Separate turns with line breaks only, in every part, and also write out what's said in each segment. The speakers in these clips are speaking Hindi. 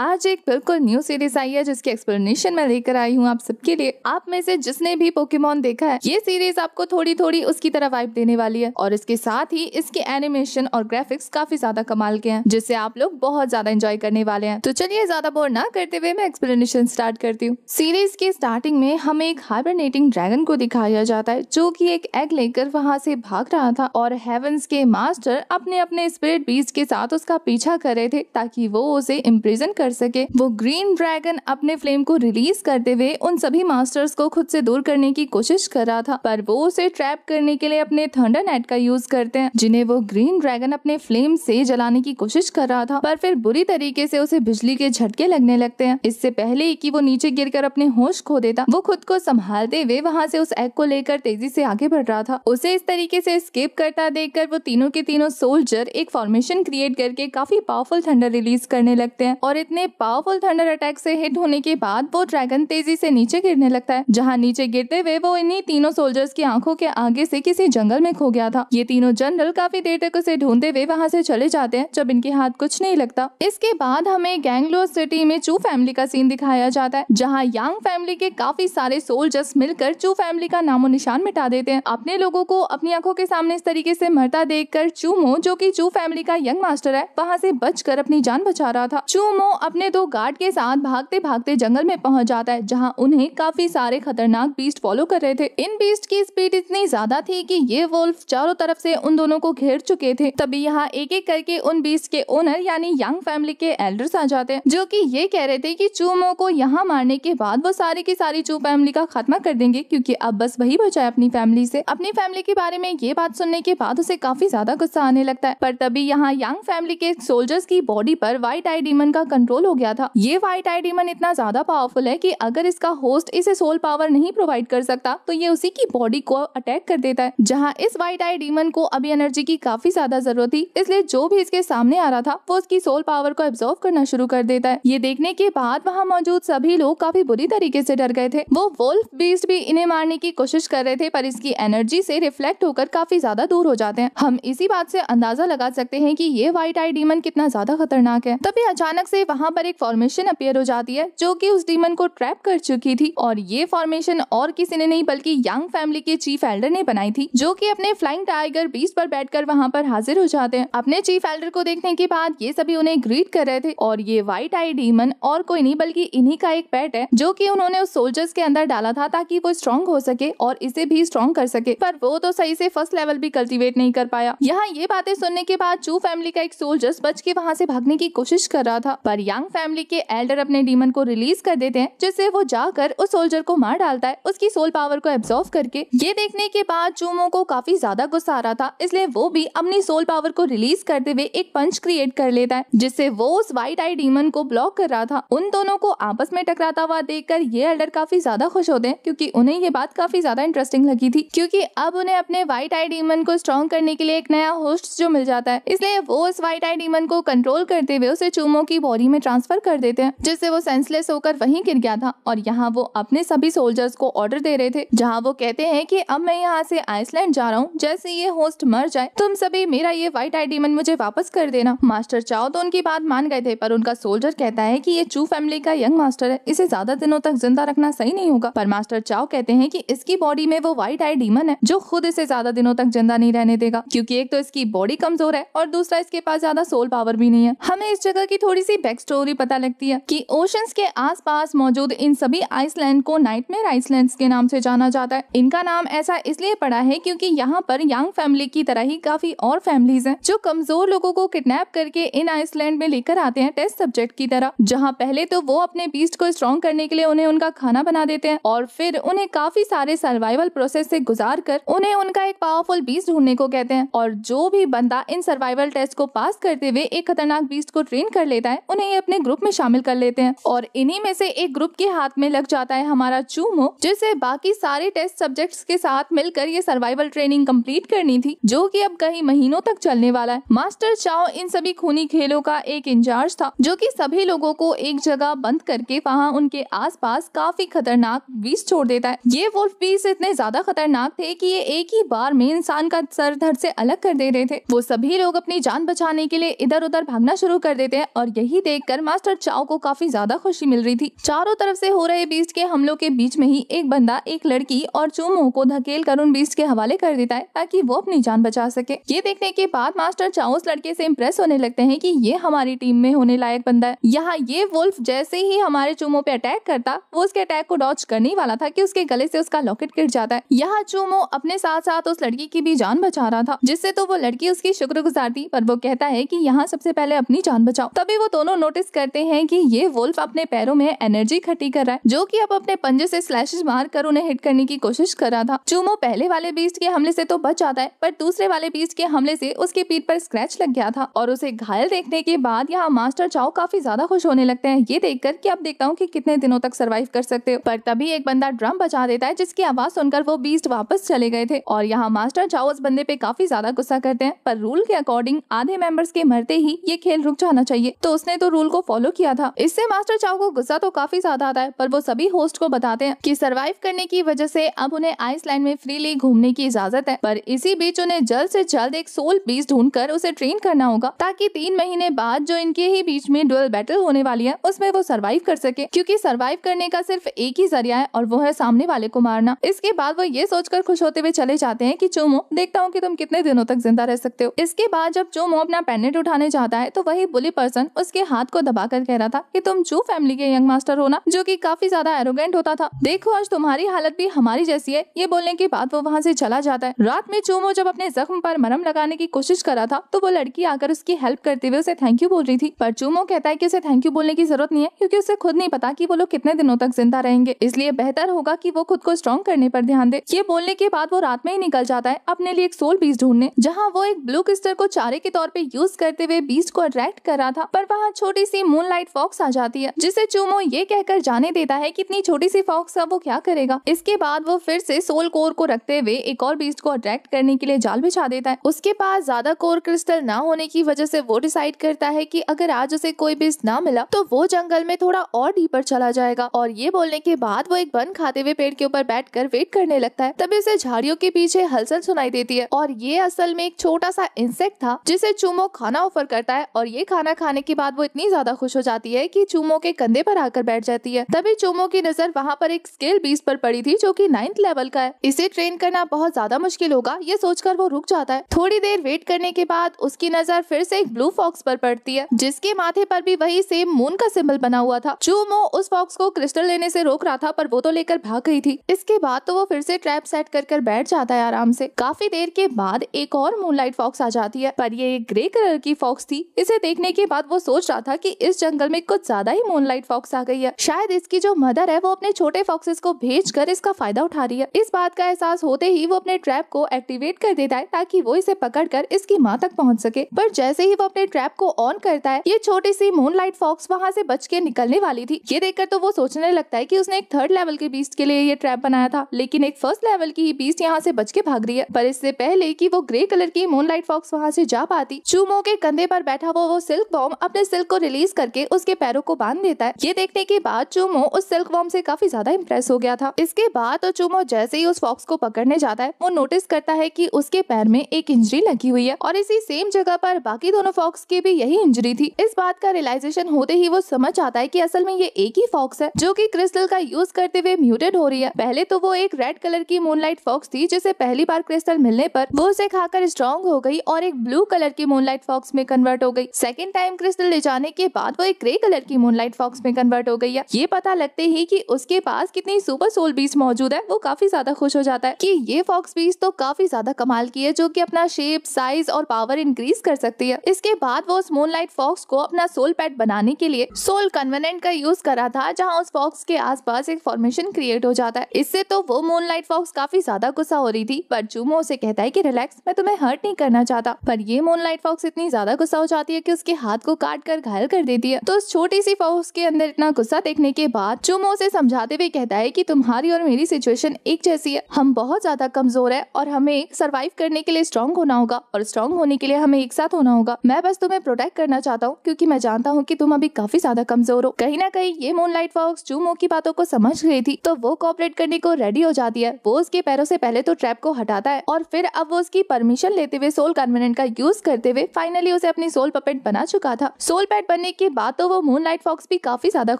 आज एक बिल्कुल न्यू सीरीज आई है जिसकी एक्सप्लेनेशन मैं लेकर आई हूँ आप सबके लिए आप में से जिसने भी पोकेमोन देखा है ये सीरीज आपको थोड़ी थोड़ी उसकी तरह वाइब देने वाली है और इसके साथ ही इसके एनिमेशन और ग्राफिक्स काफी ज्यादा कमाल के हैं जिससे आप लोग बहुत ज्यादा एंजॉय करने वाले हैं तो चलिए ज्यादा बोर ना करते हुए मैं एक्सप्लेनेशन स्टार्ट करती हूँ सीरीज के स्टार्टिंग में हमें एक हाइबरनेटिंग ड्रैगन को दिखाया जाता है जो की एक एग लेकर वहाँ से भाग रहा था और हेवंस के मास्टर अपने अपने स्पिरिट बीज के साथ उसका पीछा कर रहे थे ताकि वो उसे इम्प्रेजेंट कर कर सके वो ग्रीन ड्रैगन अपने फ्लेम को रिलीज करते हुए उन सभी मास्टर्स को खुद से दूर करने की कोशिश कर रहा था पर वो उसे ट्रैप करने के लिए अपने थंडर नेट का यूज करते हैं जिन्हें वो ग्रीन ड्रैगन अपने फ्लेम से जलाने की कोशिश कर रहा था पर फिर बुरी तरीके से उसे बिजली के झटके लगने लगते हैं इससे पहले ही कि वो नीचे गिरकर अपने होश खो देता वो खुद को संभालते हुए वहाँ से उस एग को लेकर तेजी से आगे बढ़ रहा था उसे इस तरीके से स्केप करता देखकर वो तीनों के तीनों सोल्जर एक फॉर्मेशन क्रिएट करके काफी पावरफुल थंडर रिलीज करने लगते हैं और इतने इतने पावरफुल थंडर अटैक से हिट होने के बाद वो ड्रैगन तेजी से नीचे गिरने लगता है जहाँ नीचे गिरते हुए वो इन्हीं तीनों सोल्जर्स की आंखों के आगे से किसी जंगल में खो गया था ये तीनों जनरल काफी देर तक उसे ढूंढते हुए वहाँ से चले जाते हैं जब इनके हाथ कुछ नहीं लगता इसके बाद हमें गैंगलोर सिटी में चू फैमिली का सीन दिखाया जाता है जहाँ यांग फैमिली के काफी सारे सोल्जर्स मिलकर चू फैमिली का नामो निशान मिटा देते हैं अपने लोगों को अपनी आंखों के सामने इस तरीके से मरता देख कर चूमो जो की चू फैमिली का यंग मास्टर है वहाँ से बचकर अपनी जान बचा रहा था चूमो अपने दो गार्ड के साथ भागते भागते जंगल में पहुंच जाता है जहां उन्हें काफी सारे खतरनाक बीस्ट फॉलो कर रहे थे इन बीस्ट की स्पीड इतनी ज्यादा थी कि ये वोल्फ चारों तरफ से उन दोनों को घेर चुके थे तभी यहाँ एक एक करके उन बीस्ट के ओनर यानी यंग फैमिली के एल्डर्स आ जाते जो की ये कह रहे थे की चूमो को यहाँ मारने के बाद वो सारी की सारी चू फैमिली का खात्मा कर देंगे क्यूँकी अब बस वही बचाए अपनी फैमिली ऐसी अपनी फैमिली के बारे में ये बात सुनने के बाद उसे काफी ज्यादा गुस्सा आने लगता है पर तभी यहाँ यंग फैमिली के सोल्जर्स की बॉडी पर वाइट आई डीमन का कंट्रोल कंट्रोल हो गया था ये व्हाइट आई डीमन इतना ज्यादा पावरफुल है कि अगर इसका होस्ट इसे सोल पावर नहीं प्रोवाइड कर सकता तो ये उसी की बॉडी को अटैक कर देता है जहाँ इस व्हाइट आई डीमन को अभी एनर्जी की काफी ज्यादा जरूरत थी इसलिए जो भी इसके सामने आ रहा था वो उसकी सोल पावर को एब्जॉर्व करना शुरू कर देता है ये देखने के बाद वहाँ मौजूद सभी लोग काफी बुरी तरीके से डर गए थे वो वोल्फ बीस्ट भी इन्हें मारने की कोशिश कर रहे थे पर इसकी एनर्जी से रिफ्लेक्ट होकर काफी ज्यादा दूर हो जाते हैं हम इसी बात से अंदाजा लगा सकते हैं कि ये व्हाइट आई डीमन कितना ज्यादा खतरनाक है तभी अचानक से वहाँ यहाँ पर एक फॉर्मेशन अपेयर हो जाती है जो कि उस डीमन को ट्रैप कर चुकी थी और ये फॉर्मेशन और किसी ने नहीं बल्कि यंग फैमिली के चीफ एल्डर ने बनाई थी जो की अपने फ्लाइंग टाइगर बीस पर बैठकर वहाँ पर हाजिर हो जाते हैं अपने चीफ एल्डर को देखने के बाद ये सभी उन्हें ग्रीट कर रहे थे और ये व्हाइट आई डीमन और कोई नहीं बल्कि इन्हीं का एक पेट है जो की उन्होंने उस सोल्जर्स के अंदर डाला था ताकि वो स्ट्रॉन्ग हो सके और इसे भी स्ट्रॉन्ग कर सके पर वो तो सही से फर्स्ट लेवल भी कल्टीवेट नहीं कर पाया यहाँ ये बातें सुनने के बाद चू फैमिली का एक सोल्जर्स बच के वहाँ से भागने की कोशिश कर रहा था पर यंग फैमिली के एल्डर अपने डीमन को रिलीज कर देते हैं जिससे वो जाकर उस सोल्जर को मार डालता है उसकी सोल पावर को एब्सॉर्व करके ये देखने के बाद चूमो को काफी ज्यादा गुस्सा आ रहा था इसलिए वो भी अपनी सोल पावर को रिलीज करते हुए एक पंच क्रिएट कर लेता है जिससे वो उस व्हाइट आई डीमन को ब्लॉक कर रहा था उन दोनों को आपस में टकराता हुआ कर ये एल्डर काफी ज्यादा खुश होते हैं क्यूँकी उन्हें ये बात काफी ज्यादा इंटरेस्टिंग लगी थी क्यूँकी अब उन्हें अपने व्हाइट आई डीमन को स्ट्रॉन्ग करने के लिए एक नया होस्ट जो मिल जाता है इसलिए वो उस व्हाइट आई डीमन को कंट्रोल करते हुए उसे चूमो की बॉडी में ट्रांसफर कर देते हैं जिससे वो सेंसलेस होकर वहीं गिर गया था और यहाँ वो अपने सभी सोल्जर्स को ऑर्डर दे रहे थे जहाँ वो कहते हैं की अब मैं यहाँ से आइसलैंड जा रहा हूँ जैसे ये होस्ट मर जाए तुम सभी मेरा ये व्हाइट आई डीमन मुझे वापस कर देना मास्टर चाओ तो उनकी बात मान गए थे पर उनका सोल्जर कहता है की ये चू फैमिली का यंग मास्टर है इसे ज्यादा दिनों तक जिंदा रखना सही नहीं होगा पर मास्टर चाओ कहते हैं की इसकी बॉडी में वो व्हाइट आई डीमन है जो खुद इसे ज्यादा दिनों तक जिंदा नहीं रहने देगा क्यूँकी एक तो इसकी बॉडी कमजोर है और दूसरा इसके पास ज्यादा सोल पावर भी नहीं है हमें इस जगह की थोड़ी सी बैक स्टोरी पता लगती है कि ओशंस के आसपास मौजूद इन सभी आइसलैंड को नाइटमेयर आइसलैंड के नाम से जाना जाता है इनका नाम ऐसा इसलिए पड़ा है क्योंकि यहाँ पर यंग फैमिली की तरह ही काफी और फैमिलीज हैं जो कमजोर लोगों को किडनैप करके इन आइसलैंड में लेकर आते हैं टेस्ट सब्जेक्ट की तरह जहाँ पहले तो वो अपने बीस्ट को स्ट्रॉन्ग करने के लिए उन्हें उनका खाना बना देते हैं और फिर उन्हें काफी सारे सर्वाइवल प्रोसेस से गुजार कर उन्हें उनका एक पावरफुल बीस्ट ढूंढने को कहते हैं और जो भी बंदा इन सर्वाइवल टेस्ट को पास करते हुए एक खतरनाक बीस्ट को ट्रेन कर लेता है उन्हें ही अपने ग्रुप में शामिल कर लेते हैं और इन्हीं में से एक ग्रुप के हाथ में लग जाता है हमारा चूमो जिसे बाकी सारे टेस्ट सब्जेक्ट्स के साथ मिलकर ये सर्वाइवल ट्रेनिंग कंप्लीट करनी थी जो कि अब कई महीनों तक चलने वाला है मास्टर चाओ इन सभी खूनी खेलों का एक इंचार्ज था जो की सभी लोगो को एक जगह बंद करके वहाँ उनके आस काफी खतरनाक बीस छोड़ देता है ये वुल्फ बीस इतने ज्यादा खतरनाक थे की ये एक ही बार में इंसान का सर धर से अलग कर दे रहे थे वो सभी लोग अपनी जान बचाने के लिए इधर उधर भागना शुरू कर देते हैं और यही देख देखकर मास्टर चाओ को काफी ज्यादा खुशी मिल रही थी चारों तरफ से हो रहे बीस्ट के हमलों के बीच में ही एक बंदा एक लड़की और चूमो को धकेल कर उन बीस्ट के हवाले कर देता है ताकि वो अपनी जान बचा सके ये देखने के बाद मास्टर चाओ उस लड़के से इम्प्रेस होने लगते है की ये हमारी टीम में होने लायक बंदा है यहाँ ये वुल्फ जैसे ही हमारे चूमो पे अटैक करता वो उसके अटैक को डॉच करने वाला था की उसके गले ऐसी उसका लॉकेट गिर जाता है यहाँ चूमो अपने साथ साथ उस लड़की की भी जान बचा रहा था जिससे तो वो लड़की उसकी शुक्रगुजार थी पर वो कहता है की यहाँ सबसे पहले अपनी जान बचाओ तभी वो दोनों नोट नोटिस करते हैं कि ये वुल्फ अपने पैरों में एनर्जी खट्टी कर रहा है जो कि अब अपने पंजे से स्लैशेस कर उन्हें हिट करने की कोशिश कर रहा था चूमो पहले वाले बीस्ट के हमले से तो बच जाता है पर दूसरे वाले बीस्ट के हमले से उसके पीठ पर स्क्रैच लग गया था और उसे घायल देखने के बाद यहाँ मास्टर चाओ काफी ज्यादा खुश होने लगते हैं ये देख कर अब देखता हूँ की कितने दिनों तक सर्वाइव कर सकते हो पर तभी एक बंदा ड्रम बचा देता है जिसकी आवाज सुनकर वो बीस्ट वापस चले गए थे और यहाँ मास्टर चाओ उस बंदे पे काफी ज्यादा गुस्सा करते हैं पर रूल के अकॉर्डिंग आधे मेंबर्स के मरते ही ये खेल रुक जाना चाहिए तो उसने तो रूल रूल को फॉलो किया था इससे मास्टर चाव को गुस्सा तो काफी ज्यादा आता है पर वो सभी होस्ट को बताते हैं कि सरवाइव करने की वजह से अब उन्हें आइसलैंड में फ्रीली घूमने की इजाजत है पर इसी बीच उन्हें जल्द से जल्द एक सोल बीस ढूंढ कर उसे ट्रेन करना होगा ताकि तीन महीने बाद जो इनके ही बीच में डुअल बैटल होने वाली है उसमें वो सरवाइव कर सके क्यूँकी सर्वाइव करने का सिर्फ एक ही जरिया है और वो है सामने वाले को मारना इसके बाद वो ये सोचकर खुश होते हुए चले जाते हैं की चोमो देखता हूँ की तुम कितने दिनों तक जिंदा रह सकते हो इसके बाद जब चोमो अपना पेनेट उठाने जाता है तो वही बुली पर्सन उसके हाथ को दबाकर कह रहा था कि तुम चू फैमिली के यंग मास्टर हो ना जो कि काफी ज्यादा एरोगेंट होता था देखो आज तुम्हारी हालत भी हमारी जैसी है ये बोलने के बाद वो वहाँ से चला जाता है रात में चूमो जब अपने जख्म पर मरम लगाने की कोशिश कर रहा था तो वो लड़की आकर उसकी हेल्प करते हुए उसे थैंक यू बोल रही थी पर चूमो कहता है की उसे थैंक यू बोलने की जरूरत नहीं है क्यूँकी उसे खुद नहीं पता की वो लोग कितने दिनों तक जिंदा रहेंगे इसलिए बेहतर होगा की वो खुद को स्ट्रॉन्ग करने पर ध्यान दे ये बोलने के बाद वो रात में ही निकल जाता है अपने लिए एक सोल बीज ढूंढने जहाँ वो एक ब्लू क्रिस्टर को चारे के तौर पर यूज करते हुए बीज को अट्रैक्ट कर रहा था पर वहाँ छोटी छोटी सी लाइट फॉक्स आ जाती है जिसे चूमो ये कहकर जाने देता है कि इतनी छोटी सी फॉक्स अब वो क्या करेगा इसके बाद वो फिर से सोल कोर को रखते हुए एक और बीस्ट को अट्रैक्ट करने के लिए जाल बिछा देता है उसके पास ज्यादा कोर क्रिस्टल ना होने की वजह से वो डिसाइड करता है की अगर आज उसे कोई बीस्ट ना मिला तो वो जंगल में थोड़ा और डीपर चला जाएगा और ये बोलने के बाद वो एक बन खाते हुए पेड़ के ऊपर बैठ कर वेट करने लगता है तभी उसे झाड़ियों के पीछे हलचल सुनाई देती है और ये असल में एक छोटा सा इंसेक्ट था जिसे चूमो खाना ऑफर करता है और ये खाना खाने के बाद वो इतनी ज्यादा खुश हो जाती है कि चूमो के कंधे पर आकर बैठ जाती है तभी चूमो की नजर वहाँ पर एक स्केल बीस पर पड़ी थी जो की नाइन्थ लेवल का है इसे ट्रेन करना बहुत ज्यादा मुश्किल होगा ये सोचकर वो रुक जाता है थोड़ी देर वेट करने के बाद उसकी नजर फिर से एक ब्लू फॉक्स पर पड़ती है जिसके माथे पर भी वही सेम मून का सिंबल बना हुआ था चूमो उस फॉक्स को क्रिस्टल लेने से रोक रहा था पर वो तो लेकर भाग गई थी इसके बाद तो वो फिर से ट्रैप सेट कर कर बैठ जाता है आराम से काफी देर के बाद एक और मूनलाइट फॉक्स आ जाती है पर ये ग्रे कलर की फॉक्स थी इसे देखने के बाद वो सोच रहा था देखा कि इस जंगल में कुछ ज्यादा ही मूनलाइट फॉक्स आ गई है शायद इसकी जो मदर है वो अपने छोटे फॉक्सेस को भेज कर इसका फायदा उठा रही है इस बात का एहसास होते ही वो अपने ट्रैप को एक्टिवेट कर देता है ताकि वो इसे पकड़ कर इसकी माँ तक पहुँच सके पर जैसे ही वो अपने ट्रैप को ऑन करता है ये छोटी सी लाइट फॉक्स वहाँ से बच के निकलने वाली थी ये देखकर तो वो सोचने लगता है की उसने एक थर्ड लेवल के बीस्ट के लिए ये ट्रैप बनाया था लेकिन एक फर्स्ट लेवल की ही बीस्ट यहाँ से बच के भाग रही है पर इससे पहले की वो ग्रे कलर की लाइट फॉक्स वहाँ से जा पाती चूमो के कंधे पर बैठा वो वो सिल्क बॉम्ब अपने सिल्क को रिलीज करके उसके पैरों को बांध देता है ये देखने के बाद चूमो उस सिल्क वॉर्म से काफी ज्यादा इम्प्रेस हो गया था इसके बाद तो चूमो जैसे ही उस फॉक्स को पकड़ने जाता है वो नोटिस करता है की उसके पैर में एक इंजरी लगी हुई है और इसी सेम जगह पर बाकी दोनों फॉक्स की भी यही इंजरी थी इस बात का रियलाइजेशन होते ही वो समझ आता है की असल में ये एक ही फॉक्स है जो की क्रिस्टल का यूज करते हुए म्यूटेड हो रही है पहले तो वो एक रेड कलर की मूनलाइट फॉक्स थी जिसे पहली बार क्रिस्टल मिलने पर वो उसे खाकर स्ट्रॉन्ग हो गई और एक ब्लू कलर की मूनलाइट फॉक्स में कन्वर्ट हो गई सेकंड टाइम क्रिस्टल ले जाने के बाद वो एक ग्रे कलर की मूनलाइट फॉक्स में कन्वर्ट हो गई है ये पता लगते ही कि उसके पास कितनी सुपर सोल बीस मौजूद है वो काफी ज्यादा खुश हो जाता है कि ये फॉक्स बीस तो काफी ज्यादा कमाल की है जो कि अपना शेप साइज और पावर इंक्रीज कर सकती है इसके बाद वो उस लाइट फॉक्स को अपना सोल पैट बनाने के लिए सोल कन्वेनेंट का यूज करा था जहाँ उस फॉक्स के आसपास एक फॉर्मेशन क्रिएट हो जाता है इससे तो वो लाइट फॉक्स काफी ज्यादा गुस्सा हो रही थी पर जूमो उसे कहता है की रिलैक्स मैं तुम्हें हर्ट नहीं करना चाहता पर ये लाइट फॉक्स इतनी ज्यादा गुस्सा हो जाती है की उसके हाथ को काट कर घायल इस्तेमाल कर देती है तो उस छोटी सी फौज के अंदर इतना गुस्सा देखने के बाद चुमो उसे समझाते हुए कहता है की तुम्हारी और मेरी सिचुएशन एक जैसी है हम बहुत ज्यादा कमजोर है और हमें सर्वाइव करने के लिए स्ट्रॉन्ग होना होगा और स्ट्रॉन्ग होने के लिए हमें एक साथ होना होगा मैं बस तुम्हें प्रोटेक्ट करना चाहता हूँ क्यूँकी मैं जानता हूँ की तुम अभी काफी ज्यादा कमजोर हो कहीं ना कहीं ये लाइट फॉक्स चुमो की बातों को समझ गई थी तो वो कॉपरेट करने को रेडी हो जाती है वो उसके पैरों से पहले तो ट्रैप को हटाता है और फिर अब वो उसकी परमिशन लेते हुए सोल कन्वेनेंट का यूज करते हुए फाइनली उसे अपनी सोल पपेट बना चुका था सोल पैट करने के बाद तो वो मून लाइट फॉक्स भी काफी ज्यादा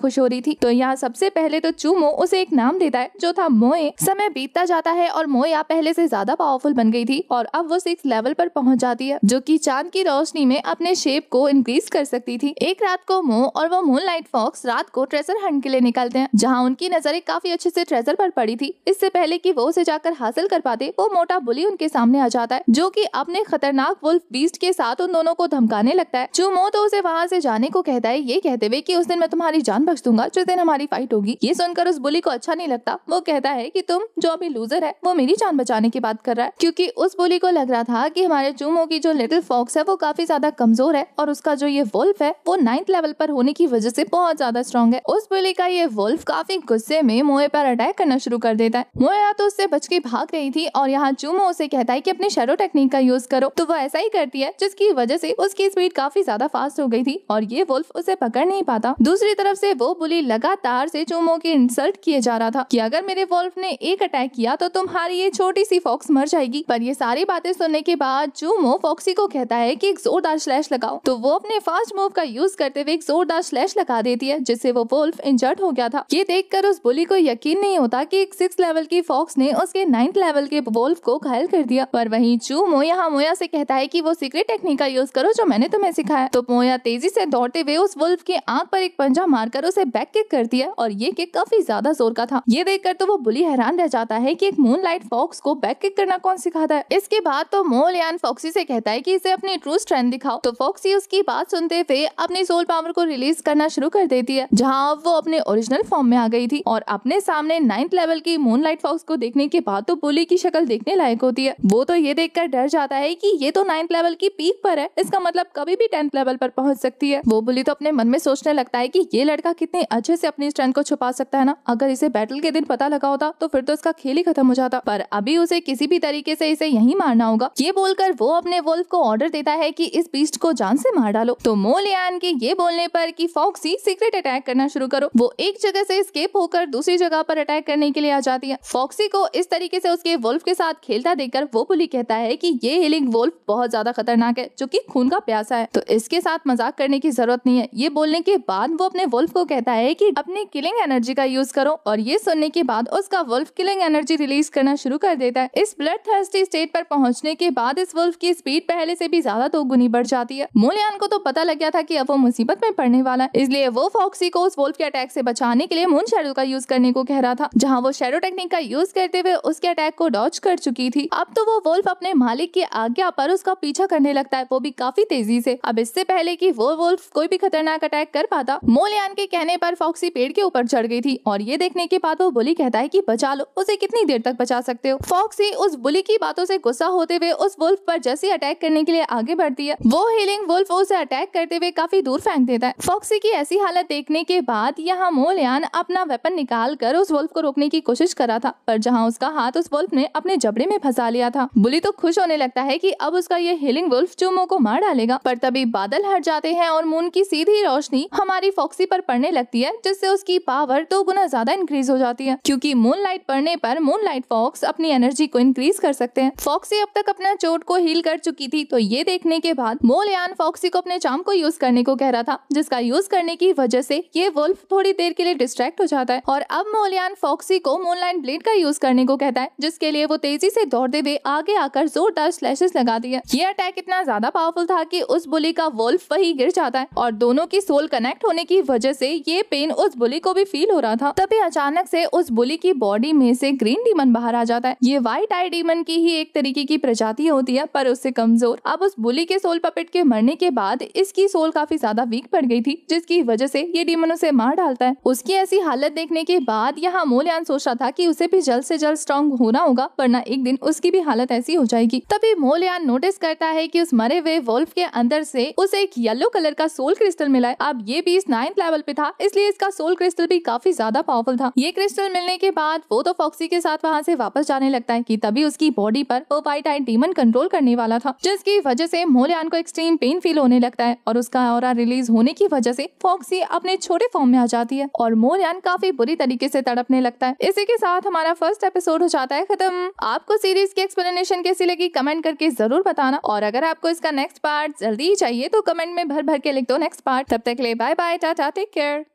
खुश हो रही थी तो यहाँ सबसे पहले तो चूमो उसे एक नाम देता है जो था मोए समय बीतता जाता है और आप पहले से ज्यादा पावरफुल बन गई थी और अब वो सिक्स लेवल पर पहुंच जाती है जो कि चांद की रोशनी में अपने शेप को इंक्रीज कर सकती थी एक रात को मो और वो मून लाइट फॉक्स रात को ट्रेजर हंड के लिए निकलते हैं जहाँ उनकी एक काफी अच्छे से ट्रेजर पर पड़ी थी इससे पहले की वो उसे जाकर हासिल कर पाते वो मोटा बुली उनके सामने आ जाता है जो की अपने खतरनाक वुल्फ बीस्ट के साथ उन दोनों को धमकाने लगता है चूमो तो उसे वहाँ ऐसी जाने जाने को कहता है ये कहते हुए कि उस दिन मैं तुम्हारी जान बख्श दूंगा जिस दिन हमारी फाइट होगी ये सुनकर उस बुली को अच्छा नहीं लगता वो कहता है कि तुम जो अभी लूजर है वो मेरी जान बचाने की बात कर रहा है क्योंकि उस बुली को लग रहा था कि हमारे चूमो की जो लिटिल फॉक्स है वो काफी ज्यादा कमजोर है और उसका जो ये वोल्फ है वो नाइन्थ लेवल पर होने की वजह से बहुत ज्यादा स्ट्रॉन्ग है उस बुली का ये वुल्फ काफी गुस्से में मोए पर अटैक करना शुरू कर देता है मोया तो उससे बच के भाग रही थी और यहाँ चूमो उसे कहता है की अपने शेरो टेक्निक का यूज करो तो वो ऐसा ही करती है जिसकी वजह से उसकी स्पीड काफी ज्यादा फास्ट हो गई थी और ये वुल्फ उसे पकड़ नहीं पाता दूसरी तरफ से वो बुली लगातार से चूमो के इंसल्ट किए जा रहा था कि अगर मेरे वुल्फ ने एक अटैक किया तो तुम्हारी ये छोटी सी फॉक्स मर जाएगी पर ये सारी बातें सुनने के बाद चूमो फॉक्सी को कहता है की एक जोरदार स्लैश लगाओ तो वो अपने फास्ट मूव का यूज करते हुए एक जोरदार स्लैश लगा देती है जिससे वो वुल्फ इंजर्ट हो गया था ये देख उस बुली को यकीन नहीं होता की एक सिक्स लेवल की फॉक्स ने उसके नाइन्थ लेवल के वुल्फ को घायल कर दिया पर वही चूमो यहाँ मोया से कहता है की वो सीक्रेट टेक्निक का यूज करो जो मैंने तुम्हें सिखाया तो मोया तेजी से दौड़ दौड़ते हुए उस वुल्फ के आंख पर एक पंजा मारकर उसे बैक किक कर दिया और ये किक काफी ज्यादा जोर का था ये देखकर तो वो बुली हैरान रह जाता है की एक मून लाइट फॉक्स को बैक किक करना कौन सिखाता है इसके बाद तो मोल यान फॉक्सी से कहता है की इसे अपनी ट्रू स्ट्रेंथ दिखाओ तो फॉक्सी उसकी बात सुनते हुए अपनी सोल पावर को रिलीज करना शुरू कर देती है जहाँ वो अपने ओरिजिनल फॉर्म में आ गई थी और अपने सामने नाइन्थ लेवल की मून लाइट फॉक्स को देखने के बाद तो बुली की शक्ल देखने लायक होती है वो तो ये देख डर जाता है की ये तो नाइन्थ लेवल की पीक पर है इसका मतलब कभी भी टेंथ लेवल पर पहुंच सकती है वो बुली तो अपने मन में सोचने लगता है कि ये लड़का कितने अच्छे से अपनी स्ट्रेंथ को छुपा सकता है ना अगर इसे बैटल के दिन पता लगा होता तो फिर तो इसका खेल ही खत्म हो जाता पर अभी उसे किसी भी तरीके से इसे यही मारना होगा ये बोलकर वो अपने वोल्फ को ऑर्डर देता है की इस बीस्ट को जान से मार डालो तो मोलियान के ये बोलने पर की फॉक्सी सीक्रेट अटैक करना शुरू करो वो एक जगह से स्केप होकर दूसरी जगह पर अटैक करने के लिए आ जाती है फॉक्सी को इस तरीके से उसके वोल्फ के साथ खेलता देखकर वो बुली कहता है की ये हिलिंग वोल्फ बहुत ज्यादा खतरनाक है जो की खून का प्यासा है तो इसके साथ मजाक करने की जरूरत नहीं है ये बोलने के बाद वो अपने वुल्फ को कहता है कि अपनी किलिंग एनर्जी का यूज करो और ये सुनने के बाद उसका वुल्फ किलिंग एनर्जी रिलीज करना शुरू कर देता है इस ब्लड थर्स्टी स्टेट पर पहुंचने के बाद इस वुल्फ की स्पीड पहले से भी ज्यादा दो गुनी बढ़ जाती है मोलियान को तो पता लग गया था की अब वो मुसीबत में पड़ने वाला है इसलिए वो फॉक्सी को उस वुल्फ के अटैक से बचाने के लिए मून शेडो का यूज करने को कह रहा था जहाँ वो शेडो टेक्निक का यूज करते हुए उसके अटैक को डॉच कर चुकी थी अब तो वो वोल्फ अपने मालिक की आज्ञा पर उसका पीछा करने लगता है वो भी काफी तेजी से अब इससे पहले कि वो वोल्फ वुल्फ कोई भी खतरनाक अटैक कर पाता मोलियान के कहने पर फॉक्सी पेड़ के ऊपर चढ़ गई थी और ये देखने के बाद वो बुली कहता है की बचा लो उसे कितनी देर तक बचा सकते हो फॉक्सी उस बुली की बातों से गुस्सा होते हुए उस वुल्फ पर जैसे अटैक करने के लिए आगे बढ़ती है वो हीलिंग वुल्फ उसे अटैक करते हुए काफी दूर फेंक देता है फॉक्सी की ऐसी हालत देखने के बाद यहाँ मोलियान अपना वेपन निकाल कर उस वुल्फ को रोकने की कोशिश करा था पर जहाँ उसका हाथ उस वुल्फ ने अपने जबड़े में फंसा लिया था बुली तो खुश होने लगता है कि अब उसका ये हीलिंग वुल्फ चूमो को मार डालेगा पर तभी बादल हट जाते हैं और मून की सीधी रोशनी हमारी फॉक्सी पर पड़ने लगती है जिससे उसकी पावर दो गुना ज्यादा इंक्रीज हो जाती है क्योंकि मून लाइट पड़ने पर मून लाइट फॉक्स अपनी एनर्जी को इंक्रीज कर सकते हैं फॉक्सी अब तक अपना चोट को हील कर चुकी थी तो ये देखने के बाद मोलयान फॉक्सी को अपने चाम को यूज करने को कह रहा था जिसका यूज करने की वजह से ये वुल्फ थोड़ी देर के लिए डिस्ट्रैक्ट हो जाता है और अब मोलयान फॉक्सी को मून लाइट ब्लेड का यूज करने को कहता है जिसके लिए वो तेजी से दौड़ते हुए आगे आकर जोरदार स्लैशेस लगाती है ये अटैक इतना ज्यादा पावरफुल था कि उस बुली का वोल्फ वही गिर जाता है है और दोनों की सोल कनेक्ट होने की वजह से ये पेन उस बुली को भी फील हो रहा था तभी अचानक से उस बुली की बॉडी में से ग्रीन डीमन बाहर आ जाता है ये व्हाइट आई डीमन की ही एक तरीके की प्रजाति होती है पर उससे कमजोर अब उस बुली के सोल पपेट के मरने के बाद इसकी सोल काफी ज्यादा वीक पड़ गई थी जिसकी वजह से ये डीमन उसे मार डालता है उसकी ऐसी हालत देखने के बाद यहाँ मोलयान सोच रहा था की उसे भी जल्द ऐसी जल्द स्ट्रॉन्ग होना होगा वरना एक दिन उसकी भी हालत ऐसी हो जाएगी तभी मोलयान नोटिस करता है की उस मरे हुए वोल्फ के अंदर ऐसी उसे एक येलो कलर का सोल क्रिस्टल मिला है अब ये बीस नाइन्थ लेवल पे था इसलिए इसका सोल क्रिस्टल भी काफी ज्यादा पावरफुल था ये क्रिस्टल मिलने के बाद वो तो फॉक्सी के साथ वहाँ से वापस जाने लगता है की तभी उसकी बॉडी पर वो वाइट आई डीमन कंट्रोल करने वाला था जिसकी वजह से मोलियान को एक्सट्रीम पेन फील होने लगता है और उसका और रिलीज होने की वजह से फॉक्सी अपने छोटे फॉर्म में आ जाती है और मोलियान काफी बुरी तरीके से तड़पने लगता है इसी के साथ हमारा फर्स्ट एपिसोड हो जाता है खत्म आपको सीरीज की एक्सप्लेनेशन कैसी लगी कमेंट करके जरूर बताना और अगर आपको इसका नेक्स्ट पार्ट जल्दी ही चाहिए तो कमेंट में भर भर के मिलते हैं दो नेक्स्ट पार्ट तब तक ले बाय बाय टाटा टेक केयर